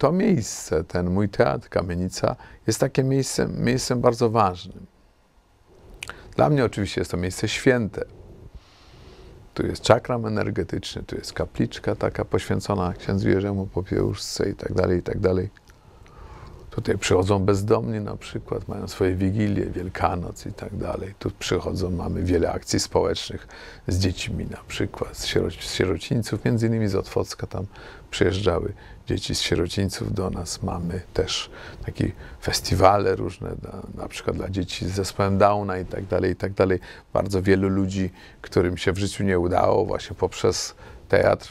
to miejsce, ten mój teatr, kamienica, jest takim miejscem, miejscem bardzo ważnym. Dla mnie oczywiście jest to miejsce święte. Tu jest czakram energetyczny, tu jest kapliczka taka poświęcona księdzu Jerzemu Popiełuszce i tak dalej, i tak dalej. Tutaj przychodzą bezdomni na przykład, mają swoje wigilie, Wielkanoc i tak dalej. Tu przychodzą, mamy wiele akcji społecznych z dziećmi na przykład, z, z sierocińców, między innymi z Otwocka tam przyjeżdżały dzieci z sierocińców do nas. Mamy też takie festiwale różne, na, na przykład dla dzieci z zespołem Downa i tak dalej, i tak dalej. Bardzo wielu ludzi, którym się w życiu nie udało właśnie poprzez teatr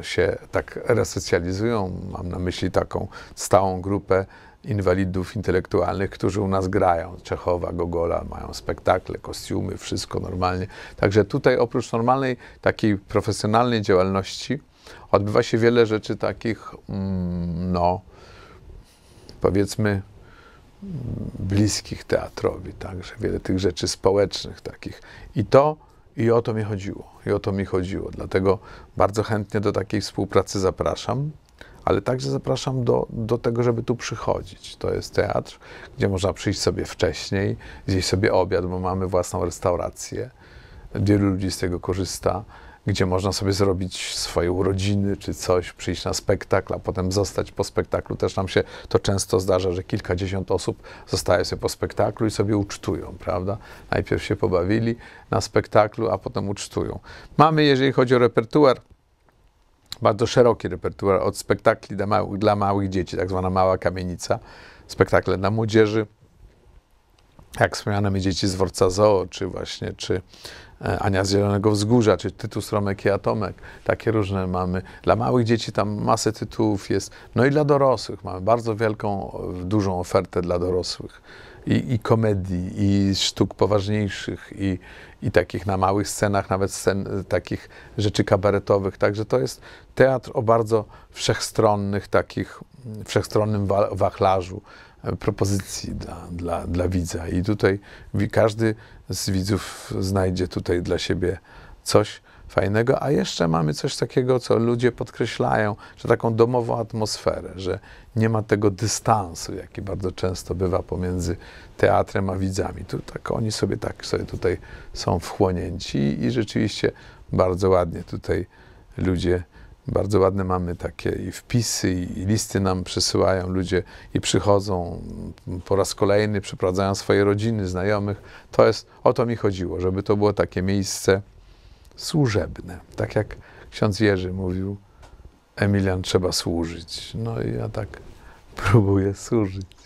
e, się tak resocjalizują. Mam na myśli taką stałą grupę inwalidów intelektualnych, którzy u nas grają. Czechowa, Gogola, mają spektakle, kostiumy, wszystko normalnie. Także tutaj oprócz normalnej takiej profesjonalnej działalności odbywa się wiele rzeczy takich, mm, no powiedzmy, mm, bliskich teatrowi, także wiele tych rzeczy społecznych takich. I to i o to mi chodziło, i o to mi chodziło. Dlatego bardzo chętnie do takiej współpracy zapraszam, ale także zapraszam do, do tego, żeby tu przychodzić. To jest teatr, gdzie można przyjść sobie wcześniej, zjeść sobie obiad, bo mamy własną restaurację. Wielu ludzi z tego korzysta gdzie można sobie zrobić swoje urodziny czy coś, przyjść na spektakl, a potem zostać po spektaklu. Też nam się to często zdarza, że kilkadziesiąt osób zostaje sobie po spektaklu i sobie ucztują, prawda? Najpierw się pobawili na spektaklu, a potem ucztują. Mamy, jeżeli chodzi o repertuar, bardzo szeroki repertuar od spektakli dla małych, dla małych dzieci, tak zwana mała kamienica, spektakle dla młodzieży, jak wspomniane, my dzieci z Worca Zoo, czy właśnie, czy E, Ania z Zielonego Wzgórza, czy tytuł Stromek i Atomek. Takie różne mamy. Dla małych dzieci tam masę tytułów jest. No i dla dorosłych mamy bardzo wielką, e, dużą ofertę dla dorosłych. I, i komedii, i sztuk poważniejszych, i, i takich na małych scenach, nawet scen, e, takich rzeczy kabaretowych. Także to jest teatr o bardzo wszechstronnych takich, mm, wszechstronnym wa wachlarzu propozycji dla, dla, dla widza. I tutaj każdy z widzów znajdzie tutaj tutaj dla siebie coś fajnego, a jeszcze mamy coś takiego, co ludzie podkreślają, że taką domową atmosferę, że nie ma tego dystansu, jaki bardzo często bywa pomiędzy teatrem a widzami. Tu, tak, oni sobie tak sobie tutaj są wchłonięci i rzeczywiście bardzo ładnie tutaj ludzie bardzo ładne mamy takie i wpisy, i listy nam przesyłają ludzie i przychodzą po raz kolejny, przyprowadzają swoje rodziny, znajomych. To jest, o to mi chodziło, żeby to było takie miejsce służebne. Tak jak ksiądz Jerzy mówił, Emilian trzeba służyć. No i ja tak próbuję służyć.